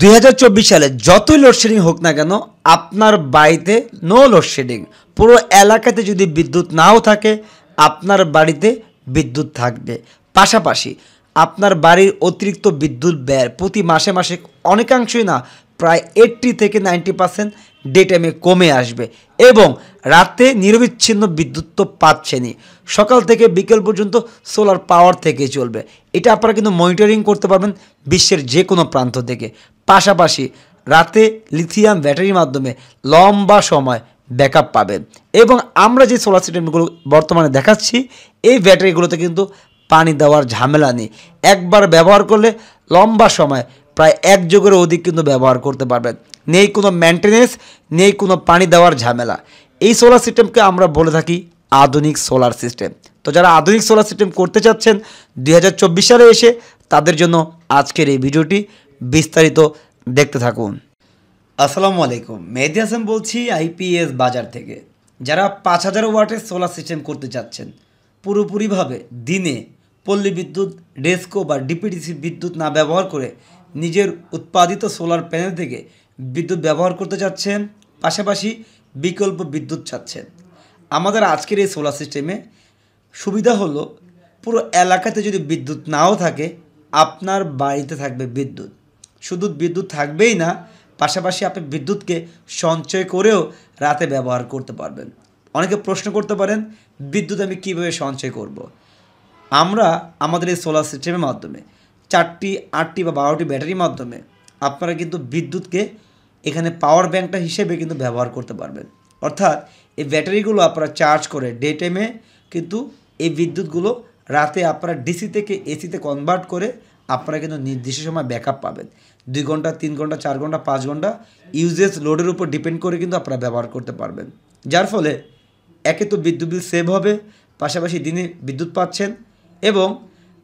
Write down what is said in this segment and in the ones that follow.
দুই সালে যতই লোডশেডিং হোক না কেন আপনার বাড়িতে নো লোডশেডিং পুরো এলাকাতে যদি বিদ্যুৎ নাও থাকে আপনার বাড়িতে বিদ্যুৎ থাকবে পাশাপাশি আপনার বাড়ির অতিরিক্ত বিদ্যুৎ ব্যয় প্রতি মাসে মাসে অনেকাংশই না প্রায় এইট্টি থেকে নাইনটি পার্সেন্ট ডে টাইমে কমে আসবে এবং রাতে নিরবিচ্ছিন্ন বিদ্যুৎ তো পাচ্ছেনই সকাল থেকে বিকেল পর্যন্ত সোলার পাওয়ার থেকে চলবে এটা আপনারা কিন্তু মনিটরিং করতে পারবেন বিশ্বের যে কোনো প্রান্ত থেকে পাশাপাশি রাতে লিথিয়াম ব্যাটারির মাধ্যমে লম্বা সময় ব্যাকআপ পাবেন এবং আমরা যে সোলার সিস্টেমগুলো বর্তমানে দেখাচ্ছি এই ব্যাটারিগুলোতে কিন্তু পানি দেওয়ার ঝামেলা নেই একবার ব্যবহার করলে লম্বা সময় প্রায় এক যুগের অধিক কিন্তু ব্যবহার করতে পারবেন নেই কোনো মেনটেনেন্স নেই কোনো পানি দেওয়ার ঝামেলা এই সোলার সিস্টেমকে আমরা বলে থাকি আধুনিক সোলার সিস্টেম তো যারা আধুনিক সোলার সিস্টেম করতে চাচ্ছেন দুই সালে এসে তাদের জন্য আজকের এই ভিডিওটি বিস্তারিত দেখতে থাকুন আসসালামু আলাইকুম মেহেদি হাসান বলছি আইপিএস বাজার থেকে যারা পাঁচ হাজার ওয়াটের সোলার সিস্টেম করতে চাচ্ছেন পুরোপুরিভাবে দিনে পল্লী বিদ্যুৎ ডেস্কো বা ডিপিডিসি বিদ্যুৎ না ব্যবহার করে নিজের উৎপাদিত সোলার প্যানেল থেকে বিদ্যুৎ ব্যবহার করতে চাচ্ছেন পাশাপাশি বিকল্প বিদ্যুৎ চাচ্ছেন আমাদের আজকের এই সোলার সিস্টেমে সুবিধা হলো পুরো এলাকাতে যদি বিদ্যুৎ নাও থাকে আপনার বাড়িতে থাকবে বিদ্যুৎ শুধু বিদ্যুৎ থাকবেই না পাশাপাশি আপনি বিদ্যুৎকে সঞ্চয় করেও রাতে ব্যবহার করতে পারবেন অনেকে প্রশ্ন করতে পারেন বিদ্যুৎ আমি কীভাবে সঞ্চয় করব। আমরা আমাদের এই সোলার সিস্টেমের মাধ্যমে চারটি আটটি বা বারোটি ব্যাটারির মাধ্যমে আপনারা কিন্তু বিদ্যুৎকে এখানে পাওয়ার ব্যাঙ্কটা হিসেবে কিন্তু ব্যবহার করতে পারবেন অর্থাৎ এই ব্যাটারিগুলো আপনারা চার্জ করে ডে টাইমে কিন্তু এই বিদ্যুৎগুলো রাতে আপনারা ডিসি থেকে এসিতে কনভার্ট করে আপনারা কিন্তু নির্দিষ্ট সময় আপ পাবেন দুই ঘন্টা তিন ঘন্টা চার ঘন্টা পাঁচ ঘন্টা ইউজেস লোডের উপর ডিপেন্ড করে কিন্তু আপনারা ব্যবহার করতে পারবেন যার ফলে একে তো বিদ্যুৎ বিল সেভ হবে পাশাপাশি দিনে বিদ্যুৎ পাচ্ছেন এবং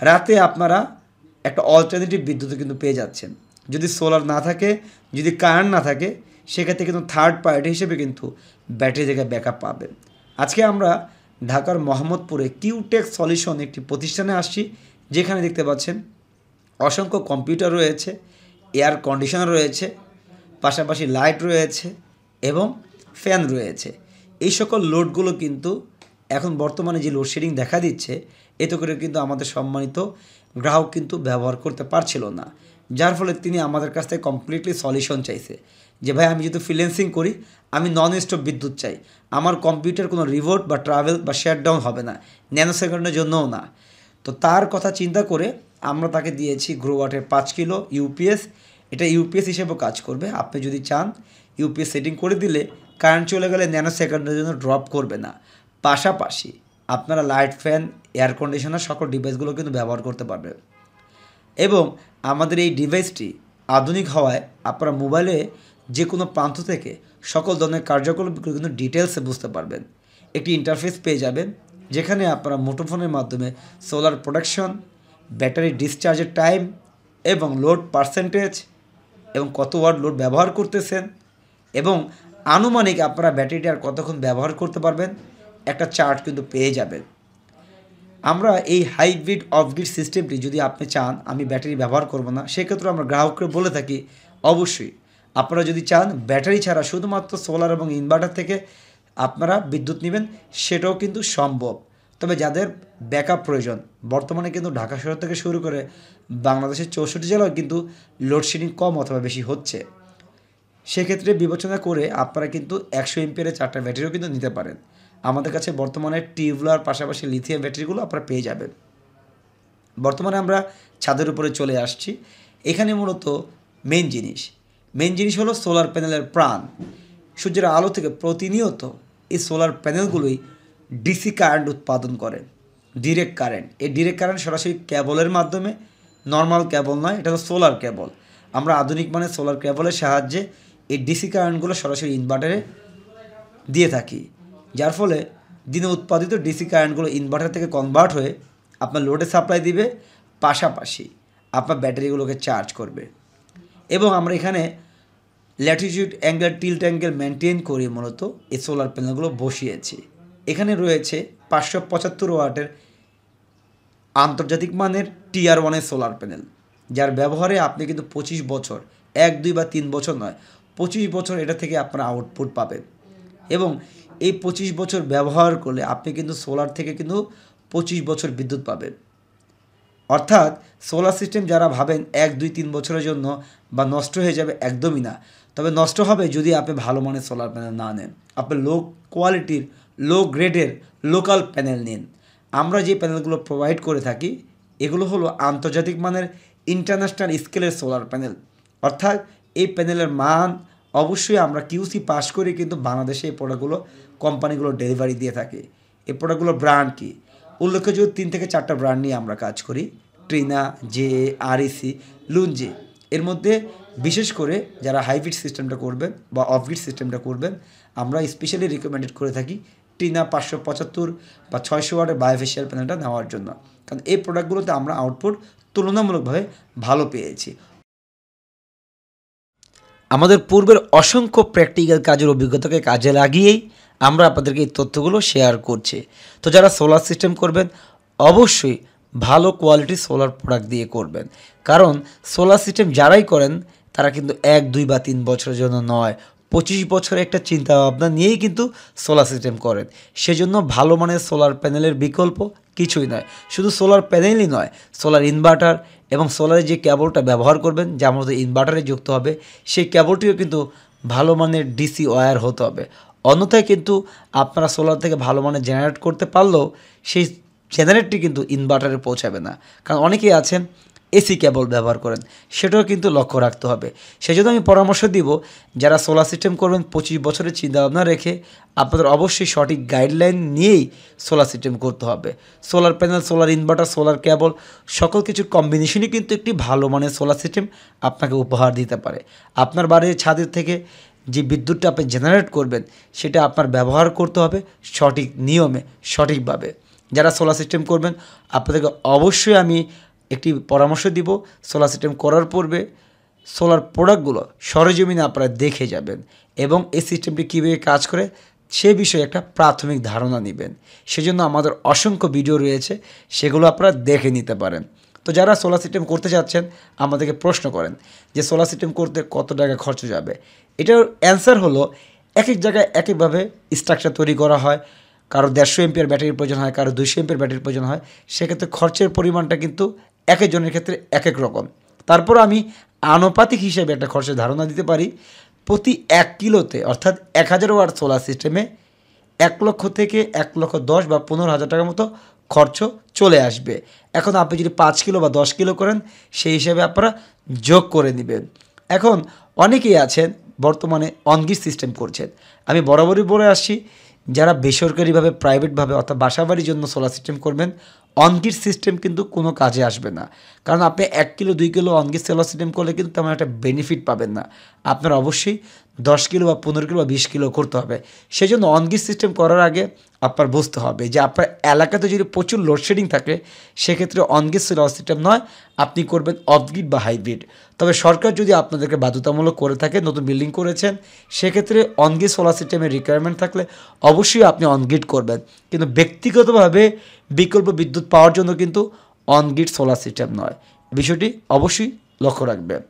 রাতে আপনারা একটা অল্টারনেটিভ বিদ্যুৎ কিন্তু পেয়ে যাচ্ছেন যদি সোলার না থাকে যদি কারেন্ট না থাকে সেক্ষেত্রে কিন্তু থার্ড পার্টি হিসেবে কিন্তু ব্যাটারি থেকে আপ পাবেন আজকে আমরা ঢাকার মোহাম্মদপুরে কিউটেক সলিউশন একটি প্রতিষ্ঠানে আসছি যেখানে দেখতে পাচ্ছেন অসংখ্য কম্পিউটার রয়েছে এয়ার কন্ডিশনার রয়েছে পাশাপাশি লাইট রয়েছে এবং ফ্যান রয়েছে এই সকল লোডগুলো কিন্তু এখন বর্তমানে যে লোডশেডিং দেখা দিচ্ছে এতে করে কিন্তু আমাদের সম্মানিত গ্রাহক কিন্তু ব্যবহার করতে পারছিল না যার ফলে তিনি আমাদের কাছ থেকে কমপ্লিটলি সলিউশন চাইছে যে ভাই আমি যেহেতু ফ্রিলেন্সিং করি আমি নন স্টপ বিদ্যুৎ চাই আমার কম্পিউটার কোনো রিভোর্ট বা ট্রাভেল বা শেয়ারডাউন হবে না ন্যানো সেকেন্ডের জন্যও না তো তার কথা চিন্তা করে আমরা তাকে দিয়েছি গ্রোওয়াটের পাঁচ কিলো ইউপিএস এটা ইউপিএস হিসেবে কাজ করবে আপনি যদি চান ইউপিএস সেটিং করে দিলে কারেন্ট চলে গেলে ন্যানো সেকেন্ডের জন্য ড্রপ করবে না পাশাপাশি আপনারা লাইট ফ্যান এয়ার কন্ডিশনার সকল ডিভাইসগুলো কিন্তু ব্যবহার করতে পারবেন এবং আমাদের এই ডিভাইসটি আধুনিক হওয়ায় আপনারা মোবাইলে যে কোনো প্রান্ত থেকে সকল ধরনের কার্যকলাপগুলো কিন্তু ডিটেলসে বুঝতে পারবেন একটি ইন্টারফেস পেয়ে যাবেন যেখানে আপনারা মোটোফোনের মাধ্যমে সোলার প্রোডাকশন ব্যাটারি ডিসচার্জের টাইম এবং লোড পার্সেন্টেজ এবং কত ওয়ার্ড লোড ব্যবহার করতেছেন এবং আনুমানিক আপনারা ব্যাটারিটা আর কতক্ষণ ব্যবহার করতে পারবেন একটা চার্ট কিন্তু পেয়ে যাবেন আমরা এই হাইব্রিড অফগ্রিড সিস্টেমটি যদি আপনি চান আমি ব্যাটারি ব্যবহার করব না সেক্ষেত্রে আমরা গ্রাহককে বলে থাকি অবশ্যই আপনারা যদি চান ব্যাটারি ছাড়া শুধুমাত্র সোলার এবং ইনভার্টার থেকে আপনারা বিদ্যুৎ নেবেন সেটাও কিন্তু সম্ভব তবে যাদের ব্যাকআপ প্রয়োজন বর্তমানে কিন্তু ঢাকা শহর থেকে শুরু করে বাংলাদেশের চৌষট্টি জেলায় কিন্তু লোডশেডিং কম অথবা বেশি হচ্ছে সেক্ষেত্রে বিবেচনা করে আপনারা কিন্তু একশো এমপিয়ারের চারটা ব্যাটারিও কিন্তু নিতে পারেন আমাদের কাছে বর্তমানে টিউবলার পাশাপাশি লিথিয়াম ব্যাটারিগুলো আপনারা পেয়ে যাবেন বর্তমানে আমরা ছাদের উপরে চলে আসছি এখানে মূলত মেন জিনিস মেন জিনিস হলো সোলার প্যানেলের প্রাণ সূর্যের আলো থেকে প্রতিনিয়ত এই সোলার প্যানেলগুলোই ডিসি কারেন্ট উৎপাদন করে ডিরেক্ট কারেন্ট এই ডিরেক্ট কারেন্ট সরাসরি ক্যাবলের মাধ্যমে নর্মাল ক্যাবল নয় এটা হলো সোলার ক্যাবল আমরা আধুনিক মানে সোলার ক্যাবলের সাহায্যে এই ডিসি কারেন্টগুলো সরাসরি ইনভার্টারে দিয়ে থাকি যার ফলে দিনে উৎপাদিত ডিসি কারেন্টগুলো ইনভার্টার থেকে কনভার্ট হয়ে আপনার লোডে সাপ্লাই দিবে পাশাপাশি আপনার ব্যাটারিগুলোকে চার্জ করবে এবং আমরা এখানে latitude angle tilt angle maintain করি মূলত এই সোলার প্যানেলগুলো বসিয়েছি এখানে রয়েছে পাঁচশো পঁচাত্তর ওয়াটের আন্তর্জাতিক মানের টিআর ওয়ানের সোলার প্যানেল যার ব্যবহারে আপনি কিন্তু পঁচিশ বছর এক দুই বা তিন বছর নয় পঁচিশ বছর এটা থেকে আপনার আউটপুট পাবেন এবং এই পঁচিশ বছর ব্যবহার করলে আপনি কিন্তু সোলার থেকে কিন্তু পঁচিশ বছর বিদ্যুৎ পাবেন অর্থাৎ সোলার সিস্টেম যারা ভাবেন এক দুই তিন বছরের জন্য বা নষ্ট হয়ে যাবে একদমই না তবে নষ্ট হবে যদি আপনি ভালো মানের সোলার প্যানেল না নেন আপনি লো কোয়ালিটির লো গ্রেডের লোকাল প্যানেল নিন আমরা যে প্যানেলগুলো প্রোভাইড করে থাকি এগুলো হলো আন্তর্জাতিক মানের ইন্টারন্যাশনাল স্কেলের সোলার প্যানেল অর্থাৎ এই প্যানেলের মান অবশ্যই আমরা কিউসি পাস করে কিন্তু বাংলাদেশে এই প্রোডাক্টগুলো কোম্পানিগুলো ডেলিভারি দিয়ে থাকে এই প্রোডাক্টগুলো ব্র্যান্ড কী উল্লেখযোগ্য তিন থেকে চারটা ব্র্যান্ড নিয়ে আমরা কাজ করি ট্রিনা জে আরইসি লুঞ্জে এর মধ্যে বিশেষ করে যারা হাইব্রিড সিস্টেমটা করবেন বা অফগ্রিড সিস্টেমটা করবেন আমরা স্পেশালি রিকমেন্ডেড করে থাকি ট্রিনা পাঁচশো পঁচাত্তর বা ছয়শো ওয়াটের বায়োফেশিয়াল প্যানেলটা নেওয়ার জন্য কারণ এই প্রোডাক্টগুলোতে আমরা আউটপুট তুলনামূলকভাবে ভালো পেয়েছি আমাদের পূর্বের অসংখ্য প্র্যাকটিক্যাল কাজের অভিজ্ঞতাকে কাজে লাগিয়েই আমরা আপনাদেরকে এই তথ্যগুলো শেয়ার করছি তো যারা সোলার সিস্টেম করবেন অবশ্যই ভালো কোয়ালিটি সোলার প্রোডাক্ট দিয়ে করবেন কারণ সোলার সিস্টেম যারাই করেন তারা কিন্তু এক দুই বা তিন বছরের জন্য নয় পঁচিশ বছরের একটা চিন্তা ভাবনা নিয়েই কিন্তু সোলার সিস্টেম করেন সেজন্য ভালো মানের সোলার প্যানেলের বিকল্প কিছুই নয় শুধু সোলার প্যানেলই নয় সোলার ইনভার্টার এবং সোলারের যে ক্যাবলটা ব্যবহার করবেন যার মধ্যে ইনভার্টারে যুক্ত হবে সেই ক্যাবলটিও কিন্তু ভালো মানের ডিসি ওয়্যার হতে হবে অন্যথায় কিন্তু আপনারা সোলার থেকে ভালো মানের জেনারেট করতে পারলেও সেই জেনারেটটি কিন্তু ইনভার্টারে পৌঁছাবে না কারণ অনেকেই আছেন এসি কেবল ব্যবহার করেন সেটাও কিন্তু লক্ষ্য রাখতে হবে সেই জন্য আমি পরামর্শ দিব যারা সোলার সিস্টেম করবেন পঁচিশ বছরের চিন্তাভাবনা রেখে আপনাদের অবশ্যই সঠিক গাইডলাইন নিয়েই সোলার সিস্টেম করতে হবে solar panel solar inverter solar cable সকল কিছুর কম্বিনেশনই কিন্তু একটি ভালো মানের সোলার সিস্টেম আপনাকে উপহার দিতে পারে আপনার বাড়ির ছাদের থেকে যে বিদ্যুৎটা আপনি জেনারেট করবেন সেটা আপনার ব্যবহার করতে হবে সঠিক নিয়মে সঠিকভাবে যারা সোলার সিস্টেম করবেন আপনাদেরকে অবশ্যই আমি একটি পরামর্শ দিব সোলার সিস্টেম করার পূর্বে সোলার প্রোডাক্টগুলো সরজমিনে আপনারা দেখে যাবেন এবং এই সিস্টেমটি কীভাবে কাজ করে সে বিষয়ে একটা প্রাথমিক ধারণা নেবেন সেজন্য আমাদের অসংখ্য ভিডিও রয়েছে সেগুলো আপনারা দেখে নিতে পারেন তো যারা সোলার সিস্টেম করতে যাচ্ছেন আমাদেরকে প্রশ্ন করেন যে সোলার সিস্টেম করতে কত টাকা খরচ যাবে এটার অ্যান্সার হলো এক এক জায়গায় এক একভাবে স্ট্রাকচার তৈরি করা হয় কারো দেড়শো এমপিয়ার ব্যাটারির প্রয়োজন হয় কারো দুইশো এমপিয়ার ব্যাটারির প্রয়োজন হয় সেক্ষেত্রে খরচের পরিমাণটা কিন্তু এক একজনের ক্ষেত্রে এক এক রকম তারপর আমি আনুপাতিক হিসেবে একটা খরচের ধারণা দিতে পারি প্রতি এক কিলোতে অর্থাৎ এক হাজার ওয়াট সোলার সিস্টেমে এক লক্ষ থেকে এক লক্ষ দশ বা পনেরো হাজার টাকার মতো খরচ চলে আসবে এখন আপনি যদি পাঁচ কিলো বা দশ কিলো করেন সেই হিসেবে আপনারা যোগ করে নেবেন এখন অনেকেই আছেন বর্তমানে অনগির সিস্টেম করছেন আমি বরাবরই বলে আসছি যারা বেসরকারিভাবে প্রাইভেটভাবে অর্থাৎ বাসাবাড়ির জন্য সোলার সিস্টেম করবেন অনগির সিস্টেম কিন্তু কোনো কাজে আসবে না কারণ আপনি এক কিলো দুই কিলো অনগির সোলার সিস্টেম করলে কিন্তু তেমন একটা বেনিফিট পাবেন না আপনার অবশ্যই দশ কিলো বা পনেরো কিলো বা বিশ কিলো করতে হবে সেই জন্য অনগিস সিস্টেম করার আগে আপনার বুঝতে হবে যে আপনার এলাকাতে যদি প্রচুর লোডশেডিং থাকে সেক্ষেত্রে অনগিস সোলার সিস্টেম নয় আপনি করবেন অফগ্রিড বা হাইব্রিড তবে সরকার যদি আপনাদেরকে বাধ্যতামূলক করে থাকে নতুন বিল্ডিং করেছেন সেক্ষেত্রে অনগিস সোলার সিস্টেমের রিকোয়ারমেন্ট থাকলে অবশ্যই আপনি অনগ্রিড করবেন কিন্তু ব্যক্তিগতভাবে বিকল্প বিদ্যুৎ পাওয়ার জন্য কিন্তু অনগ্রিড সোলার সিস্টেম নয় বিষয়টি অবশ্যই লক্ষ্য রাখবেন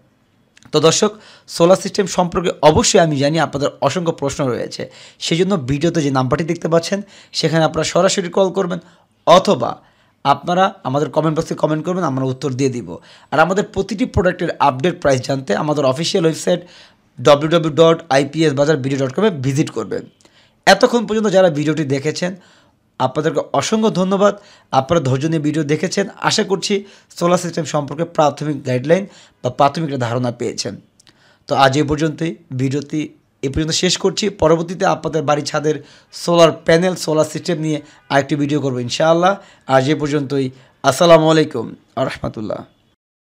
তো দর্শক সোলার সিস্টেম সম্পর্কে অবশ্যই আমি জানি আপনাদের অসংখ্য প্রশ্ন রয়েছে সেই জন্য ভিডিওতে যে নাম্বারটি দেখতে পাচ্ছেন সেখানে আপনারা সরাসরি কল করবেন অথবা আপনারা আমাদের কমেন্ট বক্সে কমেন্ট করবেন আমরা উত্তর দিয়ে দিব আর আমাদের প্রতিটি প্রোডাক্টের আপডেট প্রাইস জানতে আমাদের official website W dot IPS Bazar video dot কমে ভিজিট করবেন এতক্ষণ পর্যন্ত যারা ভিডিওটি দেখেছেন আপনাদেরকে অসংখ্য ধন্যবাদ আপনারা ধৈর্য নিয়ে ভিডিও দেখেছেন আশা করছি সোলার সিস্টেম সম্পর্কে প্রাথমিক গাইডলাইন বা প্রাথমিক ধারণা পেয়েছেন তো আজ এ পর্যন্তই ভিডিওটি এ পর্যন্ত শেষ করছি পরবর্তীতে আপনাদের বাড়ি ছাদের সোলার প্যানেল সোলার সিস্টেম নিয়ে আরেকটি ভিডিও করবো ইনশাআল্লাহ আজ এ পর্যন্তই আসসালামু আলাইকুম আ রহমতুল্লাহ